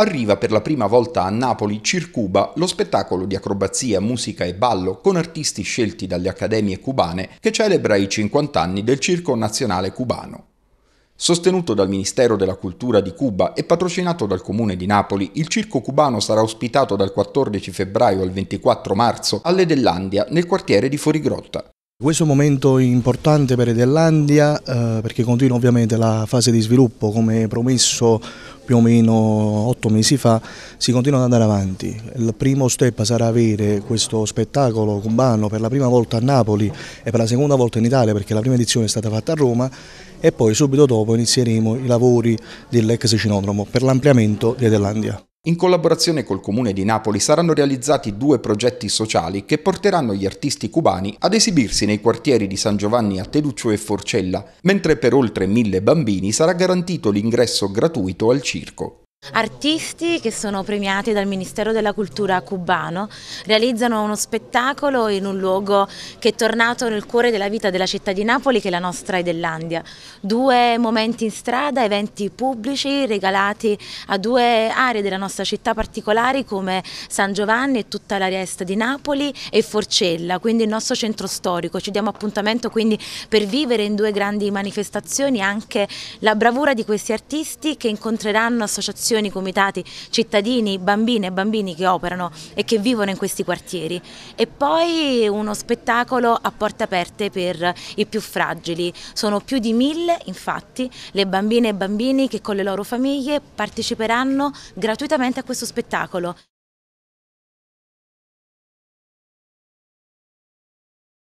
Arriva per la prima volta a Napoli Circuba, lo spettacolo di acrobazia, musica e ballo con artisti scelti dalle accademie cubane che celebra i 50 anni del Circo Nazionale Cubano. Sostenuto dal Ministero della Cultura di Cuba e patrocinato dal Comune di Napoli, il circo cubano sarà ospitato dal 14 febbraio al 24 marzo alle Dellandia nel quartiere di Fuorigrotta. Questo è un momento importante per Edellandia eh, perché continua ovviamente la fase di sviluppo come promesso più o meno otto mesi fa, si continua ad andare avanti. Il primo step sarà avere questo spettacolo cubano per la prima volta a Napoli e per la seconda volta in Italia perché la prima edizione è stata fatta a Roma e poi subito dopo inizieremo i lavori dell'ex cinodromo per l'ampliamento di Edellandia. In collaborazione col Comune di Napoli saranno realizzati due progetti sociali che porteranno gli artisti cubani ad esibirsi nei quartieri di San Giovanni a Teduccio e Forcella, mentre per oltre mille bambini sarà garantito l'ingresso gratuito al circo. Artisti che sono premiati dal Ministero della Cultura cubano realizzano uno spettacolo in un luogo che è tornato nel cuore della vita della città di Napoli che è la nostra Edellandia. Due momenti in strada, eventi pubblici regalati a due aree della nostra città particolari come San Giovanni e tutta l'area est di Napoli e Forcella, quindi il nostro centro storico. Ci diamo appuntamento quindi per vivere in due grandi manifestazioni anche la bravura di questi artisti che incontreranno associazioni associazioni, comitati, cittadini, bambine e bambini che operano e che vivono in questi quartieri e poi uno spettacolo a porte aperte per i più fragili. Sono più di mille infatti le bambine e bambini che con le loro famiglie parteciperanno gratuitamente a questo spettacolo.